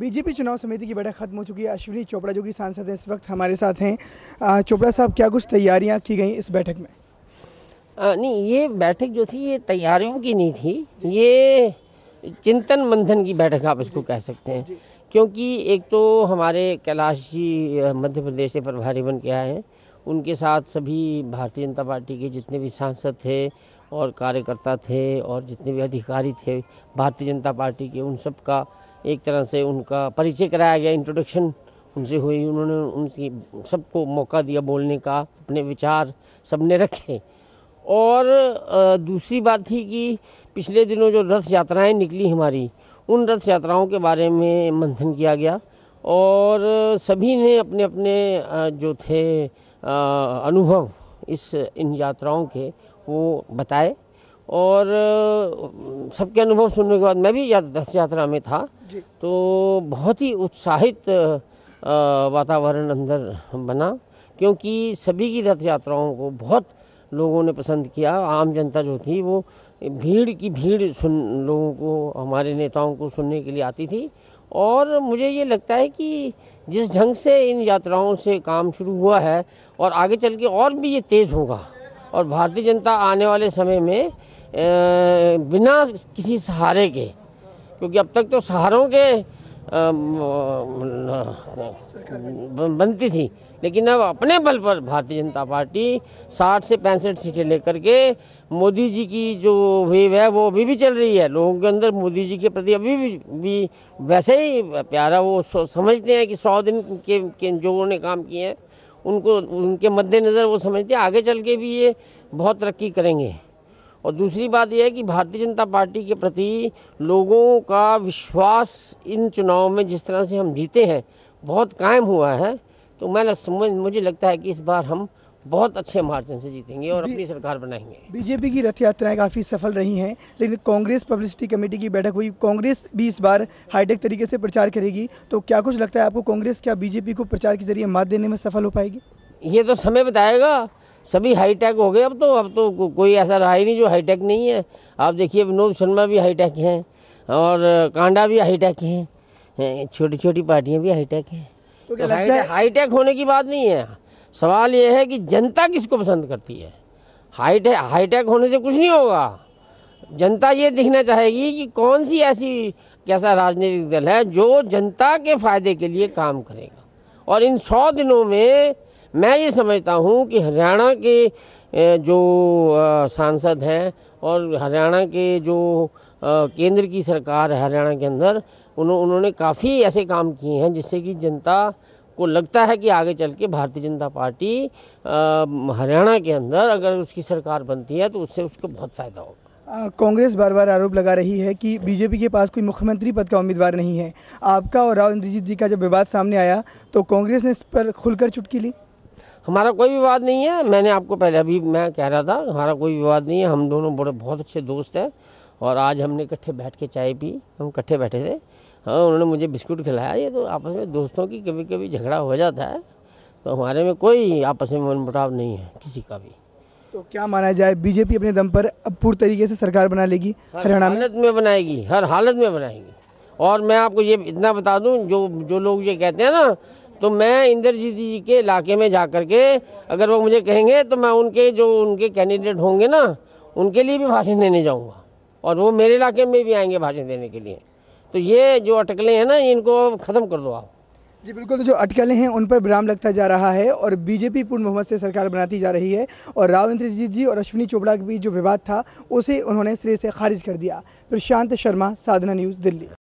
BJP चुनाव समिति की बैठक खत्म हो चुकी है अश्विनी चोपड़ा जो कि सांसद हैं इस वक्त हमारे साथ हैं चोपड़ा साहब क्या कुछ तैयारियां की गई इस बैठक में आ, नहीं ये बैठक जो थी ये तैयारियों की नहीं थी ये चिंतन मंथन की बैठक आप इसको कह सकते हैं क्योंकि एक तो हमारे कैलाश जी मध्य प्रदेश से प्रभारी बन के आए हैं उनके साथ सभी भारतीय जनता पार्टी के जितने भी सांसद थे और कार्यकर्ता थे और जितने भी अधिकारी थे भारतीय जनता पार्टी के उन सब का एक तरह से उनका परिचय कराया गया इंट्रोडक्शन उनसे हुई उन्होंने उनकी सबको मौका दिया बोलने का अपने विचार सबने रखे और दूसरी बात थी कि पिछले दिनों जो रथ यात्राएं निकली हमारी उन रथ यात्राओं के बारे में मंथन किया गया और सभी ने अपने अपने जो थे अनुभव इस इन यात्राओं के वो बताए और सबके अनुभव सुनने के बाद मैं भी रथ यात्रा में था तो बहुत ही उत्साहित वातावरण अंदर बना क्योंकि सभी की रथ यात्राओं को बहुत लोगों ने पसंद किया आम जनता जो थी वो भीड़ की भीड़ सुन लोगों को हमारे नेताओं को सुनने के लिए आती थी और मुझे ये लगता है कि जिस ढंग से इन यात्राओं से काम शुरू हुआ है और आगे चल के और भी ये तेज़ होगा और भारतीय जनता आने वाले समय में बिना किसी सहारे के क्योंकि अब तक तो सहारों के बनती थी लेकिन अब अपने बल पर भारतीय जनता पार्टी 60 से पैंसठ सीटें लेकर के मोदी जी की जो वेव है वो अभी भी चल रही है लोगों के अंदर मोदी जी के प्रति अभी भी, भी वैसे ही प्यारा वो समझते हैं कि सौ दिन के, के जो उन्होंने काम किए हैं उनको उनके मद्देनज़र वो समझते हैं आगे चल के भी ये बहुत तरक्की करेंगे और दूसरी बात यह है कि भारतीय जनता पार्टी के प्रति लोगों का विश्वास इन चुनाव में जिस तरह से हम जीते हैं बहुत कायम हुआ है तो मैं समझ मुझे लगता है कि इस बार हम बहुत अच्छे मार्जिन से जीतेंगे और अपनी सरकार बनाएंगे बीजेपी की रथ यात्राएं काफ़ी सफल रही हैं लेकिन कांग्रेस पब्लिसिटी कमेटी की बैठक हुई कांग्रेस भी इस बार हाईटेक तरीके से प्रचार करेगी तो क्या कुछ लगता है आपको कांग्रेस क्या बीजेपी को प्रचार के जरिए मात देने में सफल हो पाएगी ये तो समय बताएगा सभी हाईटेक हो गए अब तो अब तो को, कोई ऐसा रहा ही नहीं जो हाईटेक नहीं है आप देखिए विनोद शर्मा भी हाईटेक हैं और कांडा भी हाईटेक हैं छोटी छोटी पार्टियाँ भी हाईटेक हैं तो क्या तो है हाईटेक होने की बात नहीं है सवाल यह है कि जनता किसको पसंद करती है हाईटेक हाईटेक होने से कुछ नहीं होगा जनता ये देखना चाहेगी कि कौन सी ऐसी कैसा राजनीतिक दल है जो जनता के फायदे के लिए काम करेगा और इन सौ दिनों में मैं ये समझता हूँ कि हरियाणा के जो सांसद हैं और हरियाणा के जो केंद्र की सरकार है हरियाणा के अंदर उन्हों उन्होंने काफ़ी ऐसे काम किए हैं जिससे कि जनता को लगता है कि आगे चल के भारतीय जनता पार्टी हरियाणा के अंदर अगर उसकी सरकार बनती है तो उससे उसको बहुत फ़ायदा होगा कांग्रेस बार बार आरोप लगा रही है कि बीजेपी के पास कोई मुख्यमंत्री पद का उम्मीदवार नहीं है आपका और राव इंद्रजीत जी का जब विवाद सामने आया तो कांग्रेस ने इस पर खुलकर चुटकी ली हमारा कोई विवाद नहीं है मैंने आपको पहले अभी मैं कह रहा था हमारा कोई विवाद नहीं है हम दोनों बड़े बहुत अच्छे दोस्त हैं और आज हमने इकट्ठे बैठ के चाय पी हम इकट्ठे बैठे थे हाँ उन्होंने मुझे बिस्कुट खिलाया ये तो आपस में दोस्तों की कभी कभी झगड़ा हो जाता है तो हमारे में कोई आपस में मनमुटाव नहीं है किसी का भी तो क्या माना जाए बीजेपी अपने दम पर अब पूरी तरीके से सरकार बना लेगी हरियाणा हालत में बनाएगी हर हालत में बनाएगी और मैं आपको ये इतना बता दूँ जो जो लोग ये कहते हैं ना तो मैं इंद्रजीत जी के इलाके में जा कर के अगर वो मुझे कहेंगे तो मैं उनके जो उनके कैंडिडेट होंगे ना उनके लिए भी भाषण देने जाऊँगा और वो मेरे इलाके में भी आएंगे भाषण देने के लिए तो ये जो अटकलें हैं ना इनको ख़त्म कर दो आप जी बिल्कुल तो जो अटकलें हैं उन पर विराम लगता जा रहा है और बीजेपी पूर्ण बहुमत से सरकार बनाती जा रही है और राव इंद्रजीत जी और अश्विनी चोपड़ा के बीच जो विवाद था उसे उन्होंने सिरे से खारिज कर दिया प्रशांत शर्मा साधना न्यूज़ दिल्ली